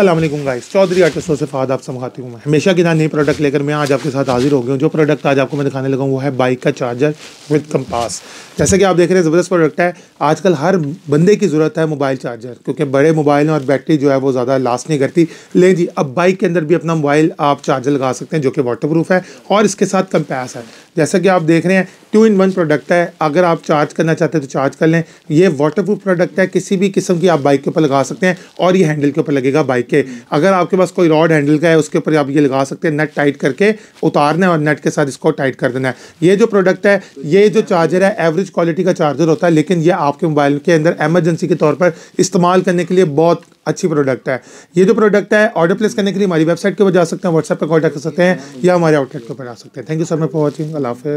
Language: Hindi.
अल्लाम गाइस चौधरी आर्टिस्टों से फाद आप समझाती हूँ मैं हमेशा की ना नई प्रोडक्ट लेकर मैं आज आपके साथ हाजिर हो गया हूँ जो प्रोडक्ट आज आपको मैं दिखाने लगा हूँ वो है बाइक का चार्जर विद कंपास जैसे कि आप देख रहे हैं ज़बरदस्त प्रोडक्ट है आजकल हर बंदे की ज़रूरत है मोबाइल चार्जर क्योंकि बड़े मोबाइल और बैटरी जो है वो ज़्यादा लास्ट नहीं करती लेकिन जी अब बाइक के अंदर भी अपना मोबाइल आप चार्जर लगा सकते हैं जो कि वाटर प्रूफ है और इसके साथ कंपास है जैसा कि आप देख रहे हैं टू इन वन प्रोडक्ट है अगर आप चार्ज करना चाहते हैं तो चार्ज कर लें ये वाटरप्रूफ प्रोडक्ट है किसी भी किस्म की आप बाइक के ऊपर लगा सकते हैं और ये हैंडल के ऊपर लगेगा बाइक के अगर आपके पास कोई रॉड हैंडल का है उसके ऊपर आप ये लगा सकते हैं नट टाइट करके उतारना है और नट के साथ इसको टाइट कर देना है ये जो प्रोडक्ट है ये जो चार्जर है एवरेज क्वालिटी का चार्जर होता है लेकिन यह आपके मोबाइल के अंदर एमरजेंसी के तौर पर इस्तेमाल करने के लिए बहुत अच्छी प्रोडक्ट है ये जो प्रोडक्ट है ऑर्डर प्लेस करने के लिए हमारी वेबसाइट के ऊपर जा सकते हैं व्हाट्सएप पर कॉन्टैक्ट कर सकते हैं या हमारे आउटलेट के ऊपर आ सकते हैं थैंक यू सर मैं फॉर वॉचिंग